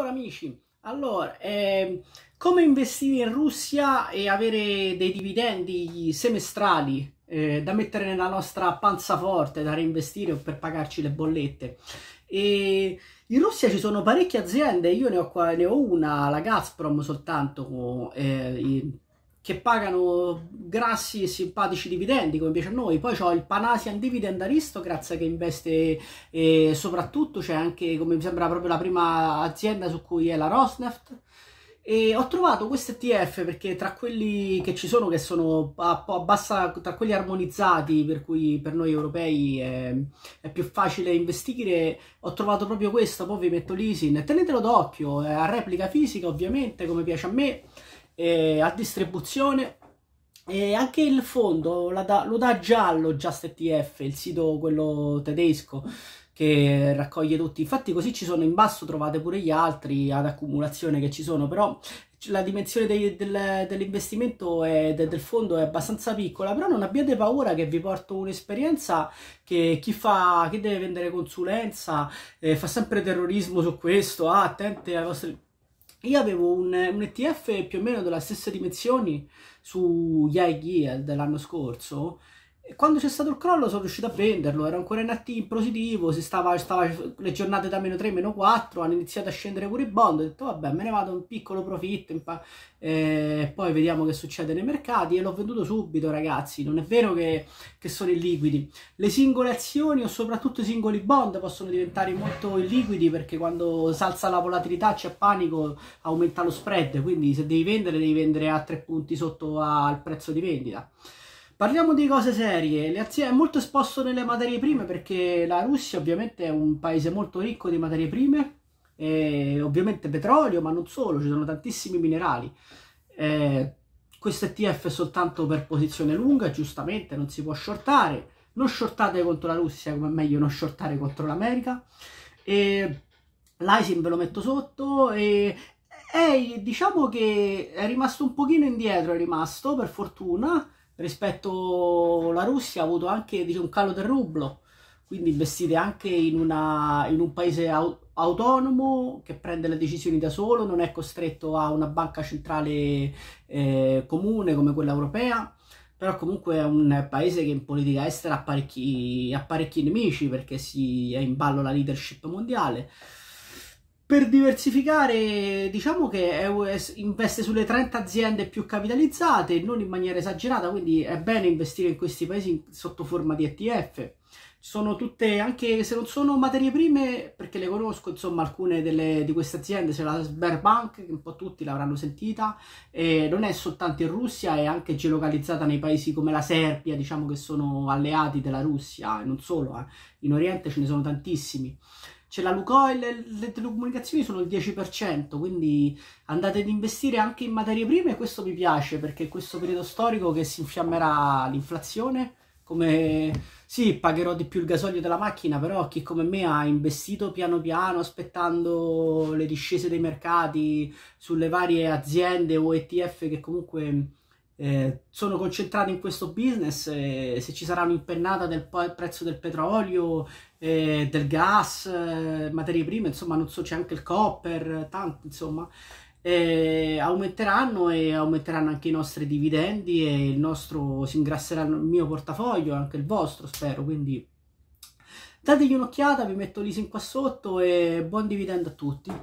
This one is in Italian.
Allora amici, allora, eh, come investire in Russia e avere dei dividendi semestrali eh, da mettere nella nostra panza forte, da reinvestire o per pagarci le bollette? E in Russia ci sono parecchie aziende, io ne ho, ne ho una, la Gazprom soltanto, eh, che pagano grassi e simpatici dividendi come piace a noi. Poi c'ho il Panasian Dividend Aristocrats che investe eh, soprattutto, c'è anche come mi sembra proprio la prima azienda su cui è la Rosneft. E ho trovato questo ETF perché tra quelli che ci sono, che sono a, a bassa, tra quelli armonizzati, per cui per noi europei è, è, più facile investire, ho trovato proprio questo. Poi vi metto l'ISIN. Tenetelo d'occhio, è a replica fisica ovviamente, come piace a me eh, a distribuzione e anche il fondo da, lo dà giallo JustETF, il sito quello tedesco che raccoglie tutti. Infatti così ci sono in basso, trovate pure gli altri ad accumulazione che ci sono, però la dimensione dei, del, dell'investimento e de, del fondo è abbastanza piccola, però non abbiate paura che vi porto un'esperienza che chi fa, chi deve vendere consulenza, eh, fa sempre terrorismo su questo, ah, attenti ai vostri io avevo un, un, ETF più o meno della stessa dimensioni su Yield eh, dell'anno scorso quando c'è stato il crollo sono riuscito a venderlo, ero ancora in attivo, in positivo, si stava, stava, le giornate da meno 3, meno 4, hanno iniziato a scendere pure i bond, ho detto vabbè me ne vado un piccolo profitto, impa- eh, poi vediamo che succede nei mercati e l'ho venduto subito ragazzi, non è vero che, che sono illiquidi, le singole azioni o soprattutto i singoli bond possono diventare molto illiquidi perché quando salza la volatilità c'è panico, aumenta lo spread, quindi se devi vendere devi vendere a 3 punti sotto al prezzo di vendita. Parliamo di cose serie, le aziende è molto esposto nelle materie prime perché la Russia ovviamente è un paese molto ricco di materie prime, e ovviamente petrolio, ma non solo, ci sono tantissimi minerali. Eh, questo ETF è soltanto per posizione lunga, giustamente non si può shortare, non shortate contro la Russia, come è meglio non shortare contro l'America. E l'ISIN ve lo metto sotto e è, diciamo che è rimasto un pochino indietro, è rimasto per fortuna rispetto alla Russia ha avuto anche dice, un calo del rublo, quindi investite anche in, una, in un paese au, autonomo che prende le decisioni da solo, non è costretto a una banca centrale eh, comune come quella europea, però comunque è un paese che in politica estera ha parecchi, ha parecchi nemici perché si è in ballo la leadership mondiale. Per diversificare, diciamo che EUS investe sulle 30 aziende più capitalizzate, non in maniera esagerata, quindi è bene investire in questi paesi sotto forma di ETF. Sono tutte, anche se non sono materie prime, perché le conosco, insomma, alcune delle, di queste aziende, c'è la Sberbank, che un po' tutti l'avranno sentita, e non è soltanto in Russia, è anche geolocalizzata nei paesi come la Serbia, diciamo che sono alleati della Russia, e non solo, eh. in Oriente ce ne sono tantissimi c'è la Lucoil e le telecomunicazioni sono il 10%, quindi andate ad investire anche in materie prime e questo mi piace perché in questo periodo storico che si infiammerà l'inflazione, come sì, pagherò di più il gasolio della macchina, però chi come me ha investito piano piano aspettando le discese dei mercati sulle varie aziende o ETF che comunque eh, sono concentrati in questo business eh, se ci sarà un'impennata del prezzo del petrolio, eh, del gas, eh, materie prime, insomma non so, c'è anche il copper, tanti insomma. Eh, aumenteranno e aumenteranno anche i nostri dividendi e il nostro si ingrasserà il mio portafoglio anche il vostro spero quindi dategli un'occhiata vi metto l'ISIN qua sotto e buon dividendo a tutti